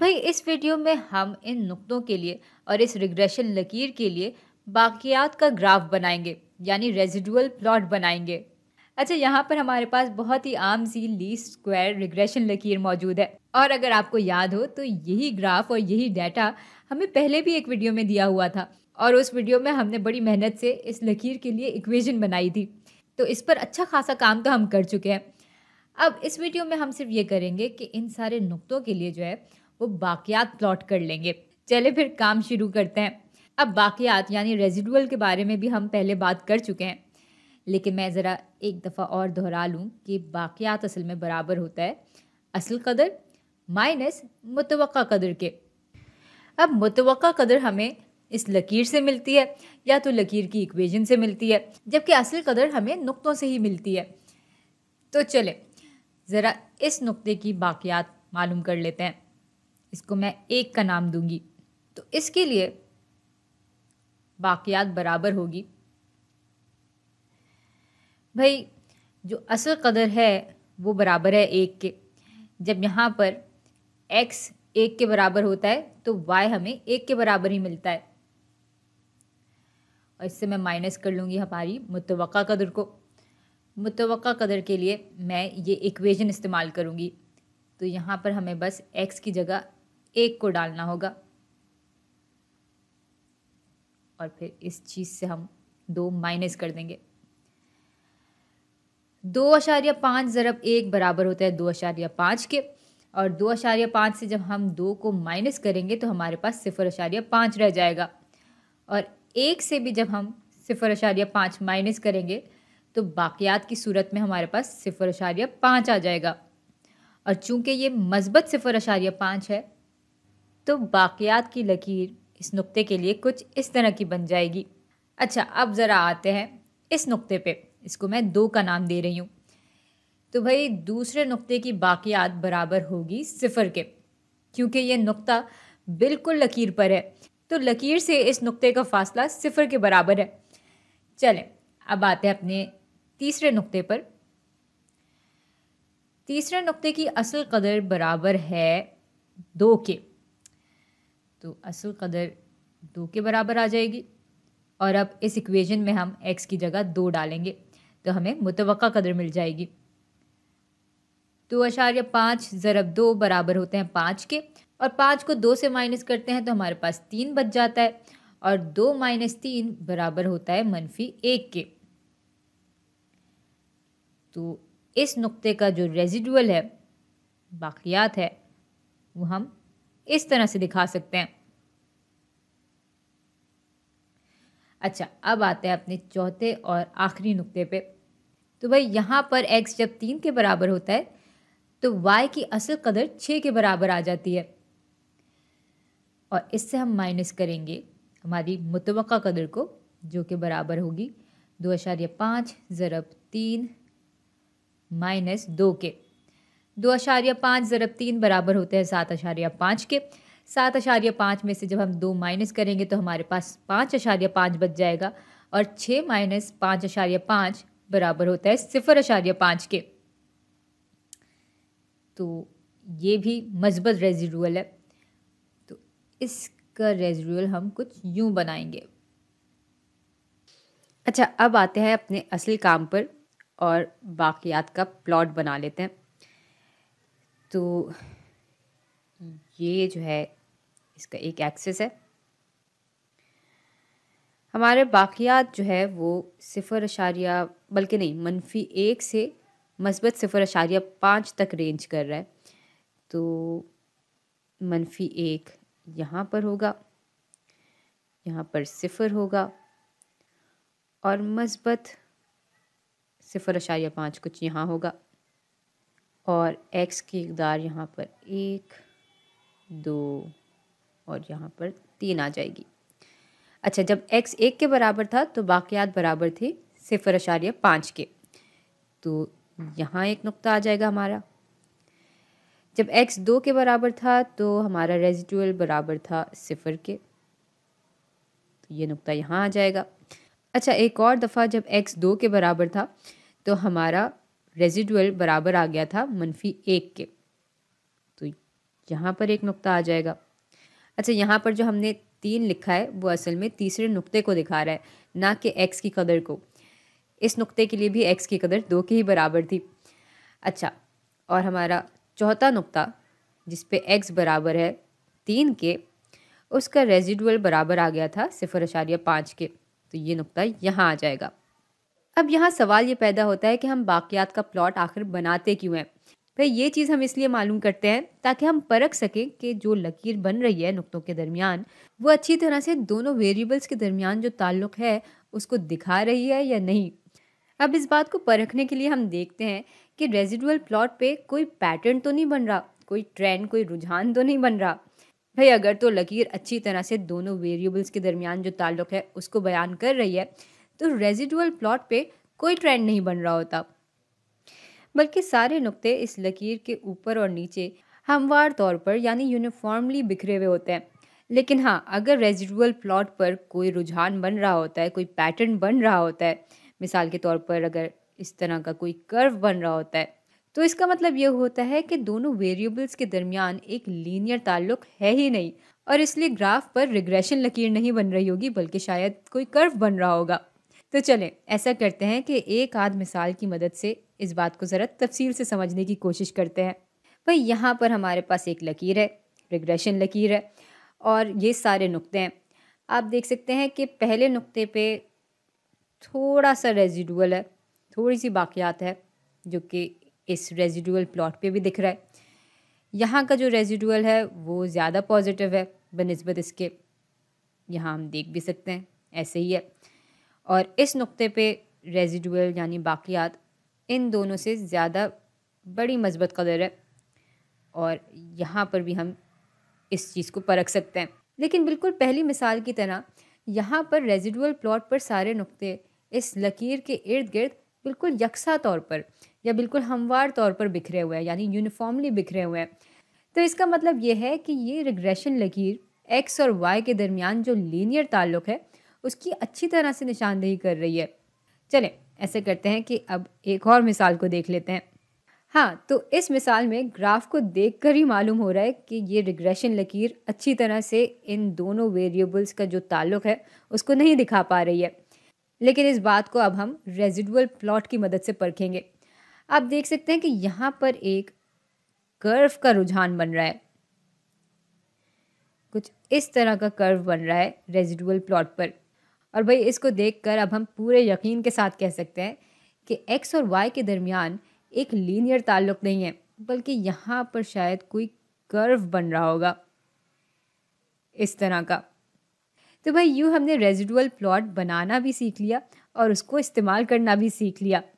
भाई इस वीडियो में हम इन नुक्तों के लिए और इस रिग्रेशन लकीर के लिए बाकियात का ग्राफ बनाएंगे यानी रेजिडुअल प्लॉट बनाएंगे अच्छा यहाँ पर हमारे पास बहुत ही आम सी ली स्क्वायर रिग्रेशन लकीर मौजूद है और अगर आपको याद हो तो यही ग्राफ और यही डाटा हमें पहले भी एक वीडियो में दिया हुआ था और उस वीडियो में हमने बड़ी मेहनत से इस लकीर के लिए इक्वेशन बनाई थी तो इस पर अच्छा खासा काम तो हम कर चुके हैं अब इस वीडियो में हम सिर्फ ये करेंगे कि इन सारे नुक्तों के लिए जो है वो बाकियात प्लॉट कर लेंगे चले फिर काम शुरू करते हैं अब बाकियात यानी रेजिडुअल के बारे में भी हम पहले बात कर चुके हैं लेकिन मैं ज़रा एक दफ़ा और दोहरा लूँ कि बाकियात असल में बराबर होता है असल कदर माइनस मुतव कदर के अब मुतव कदर हमें इस लकीर से मिलती है या तो लकीर की इक्वेशन से मिलती है जबकि असल कदर हमें नुक्तों से ही मिलती है तो चले ज़रा इस नुक्ते की बाकियात मालूम कर लेते हैं इसको मैं एक का नाम दूंगी तो इसके लिए बाक़ियात बराबर होगी भाई जो असल कदर है वो बराबर है एक के जब यहाँ पर एक्स एक के बराबर होता है तो वाई हमें एक के बराबर ही मिलता है और इससे मैं माइनस कर लूँगी हमारी मुतव कदर को मुतव कदर के लिए मैं ये इक्वेशन इस्तेमाल करूँगी तो यहाँ पर हमें बस एक्स की जगह एक को डालना होगा और फिर इस चीज़ से हम दो माइनस कर देंगे दो अशार्य पाँच ज़रब एक बराबर होता है दो अशार्य पाँच के और दो अशार्य पाँच से जब हम दो को माइनस करेंगे तो हमारे पास सिफर अशार्य पाँच रह जाएगा और एक से भी जब हम सिफर अशार्य पाँच माइनस करेंगे तो बाक़ियात की सूरत में हमारे पास सिफर अशार्य पाँच आ जाएगा और चूँकि ये मज़बत सिफर अशार्य पाँच है तो बाक़ियात की लकीर इस नुक्ते के लिए कुछ इस तरह की बन जाएगी अच्छा अब ज़रा आते हैं इस नुक्ते पे इसको मैं दो का नाम दे रही हूँ तो भाई दूसरे नुक्ते की बाक़ियात बराबर होगी सिफ़र के क्योंकि ये नुक्ता बिल्कुल लकीर पर है तो लकीर से इस नुक्ते का फासला सिफ़र के बराबर है चलें अब आते हैं अपने तीसरे नुक्ते पर तीसरे नुक्ते की असल कदर बराबर है दो के तो असल कदर दो के बराबर आ जाएगी और अब इस इक्वेशन में हम एक्स की जगह दो डालेंगे तो हमें मुतव कदर मिल जाएगी दो अशार्य पाँच ज़रब दो बराबर होते हैं पाँच के और पाँच को दो से माइनस करते हैं तो हमारे पास तीन बच जाता है और दो माइनस तीन बराबर होता है मनफी एक के तो इस नुक्ते का जो रेजिडुअल है बाक़ियात है वो हम इस तरह से दिखा सकते हैं अच्छा अब आते हैं अपने चौथे और आखिरी नुक्ते पे तो भाई यहाँ पर एक्स जब तीन के बराबर होता है तो वाई की असल कदर छः के बराबर आ जाती है और इससे हम माइनस करेंगे हमारी मुतव कदर को जो कि बराबर होगी दो अशार्य पाँच ज़रब तीन माइनस दो के दो अशार्य पाँच ज़रब तीन बराबर होते हैं सात अशार्य पाँच के सात अशार्य पाँच में से जब हम दो माइनस करेंगे तो हमारे पास पाँच अशार्य पाँच बच जाएगा और छः माइनस पाँच अशार्य पाँच बराबर होता है सिफर अशार्य पाँच के तो ये भी मजबत रेजिडुअल है तो इसका रेजिडुअल हम कुछ यूँ बनाएंगे अच्छा अब आते हैं अपने असली काम पर और बाक़ियात का प्लॉट बना लेते हैं तो ये जो है इसका एक एक्सेस है हमारे बाकियात जो है वो सिफर अशारिया बल्कि नहीं मनफी एक से मस्बत सिफर अशारिया पाँच तक रेंज कर रहा है तो मनफी एक यहाँ पर होगा यहाँ पर सिफर होगा और मस्बत सिफर अशारिया पाँच कुछ यहाँ होगा और एक्स की इकदार यहाँ पर एक दो और यहाँ पर तीन आ जाएगी अच्छा जब एक्स एक के बराबर था तो बाक़ियात बराबर थे सिफर अशार्य पाँच के तो यहाँ एक नुक्ता आ जाएगा हमारा जब एक्स दो के बराबर था तो हमारा रेजिडुअल बराबर था सिफर के तो ये नुक्ता यहाँ आ जाएगा अच्छा एक और दफ़ा जब एक्स दो के बराबर था तो हमारा रेजिडुअल बराबर आ गया था मनफी एक के तो यहाँ पर एक नुक्ता आ जाएगा अच्छा यहाँ पर जो हमने तीन लिखा है वो असल में तीसरे नुक्ते को दिखा रहा है ना कि एक्स की कदर को इस नुक्ते के लिए भी एक्स की कदर दो के ही बराबर थी अच्छा और हमारा चौथा नुक्ता जिस पे एक्स बराबर है तीन के उसका रेजिडुअल बराबर आ गया था सिफर अशारिया पाँच के तो ये नुक्ता यहाँ आ जाएगा अब यहाँ सवाल ये पैदा होता है कि हम बाक़ियात का प्लॉट आखिर बनाते क्यों हैं भाई ये चीज़ हम इसलिए मालूम करते हैं ताकि हम परख सकें कि जो लकीर बन रही है नुकतों के दरमियान वो अच्छी तरह से दोनों वेरिएबल्स के दरमियान जो ताल्लुक है उसको दिखा रही है या नहीं अब इस बात को परखने के लिए हम देखते हैं कि रेजिडुअल प्लॉट पे कोई पैटर्न तो नहीं बन रहा कोई ट्रेंड कोई रुझान तो नहीं बन रहा भाई अगर तो लकीर अच्छी तरह से दोनों वेरिएबल्स के दरमियान जो ताल्लुक है उसको बयान कर रही है तो रेजिडुअल प्लॉट पे कोई ट्रेंड नहीं बन रहा होता बल्कि सारे नुक्ते इस लकीर के ऊपर और नीचे हमवार तौर पर यानी यूनिफॉर्मली बिखरे हुए होते हैं लेकिन हाँ अगर रेजिडुअल प्लॉट पर कोई रुझान बन रहा होता है कोई पैटर्न बन रहा होता है मिसाल के तौर पर अगर इस तरह का कोई कर्व बन रहा होता है तो इसका मतलब यह होता है कि दोनों वेरिएबल्स के दरमियान एक लीनियर ताल्लुक है ही नहीं और इसलिए ग्राफ पर रिग्रेशन लकीर नहीं बन रही होगी बल्कि शायद कोई कर्व बन रहा होगा तो चलें ऐसा करते हैं कि एक आध मिसाल की मदद से इस बात को ज़रा तफसील से समझने की कोशिश करते हैं भाई यहाँ पर हमारे पास एक लकीर है रिग्रेशन लकीर है और ये सारे नुक्ते हैं आप देख सकते हैं कि पहले नुक्ते पे थोड़ा सा रेजिडुअल है थोड़ी सी बाक़ियात है जो कि इस रेजिडुअल प्लॉट पे भी दिख रहा है यहाँ का जो रेजिडुअल है वो ज़्यादा पॉजिटिव है बनस्बत इसके यहाँ हम देख भी सकते हैं ऐसे ही है और इस नुक्ते पे रेजिडुअल यानी बाक़ियात इन दोनों से ज़्यादा बड़ी मजबूत कदर है और यहाँ पर भी हम इस चीज़ को परख सकते हैं लेकिन बिल्कुल पहली मिसाल की तरह यहाँ पर रेजिडुअल प्लॉट पर सारे नुक्ते इस लकीर के इर्द गिर्द बिल्कुल यकसा तौर पर या बिल्कुल हमवार तौर पर बिखरे हुए हैं यानी यूनिफॉर्मली बिखरे हुए हैं तो इसका मतलब ये है कि ये रिग्रेशन लकीर एक्स और वाई के दरमियान जो लीनियर ताल्लुक है उसकी अच्छी तरह से निशानदेही कर रही है चलें ऐसे करते हैं कि अब एक और मिसाल को देख लेते हैं हाँ तो इस मिसाल में ग्राफ को कर ही मालूम हो रहा है कि ये रिग्रेशन लकीर अच्छी तरह से इन दोनों वेरिएबल्स का जो ताल्लुक है उसको नहीं दिखा पा रही है लेकिन इस बात को अब हम रेजिडुअल प्लॉट की मदद से परखेंगे आप देख सकते हैं कि यहाँ पर एक कर्व का रुझान बन रहा है कुछ इस तरह का कर्व बन रहा है रेजिडुअल प्लॉट पर और भाई इसको कर अब हम पूरे यकीन के साथ कह सकते हैं कि एक्स और वाई के दरमियान एक लीनियर ताल्लुक नहीं है बल्कि यहाँ पर शायद कोई कर्व बन रहा होगा इस तरह का तो भाई यूँ हमने रेजिडुअल प्लॉट बनाना भी सीख लिया और उसको इस्तेमाल करना भी सीख लिया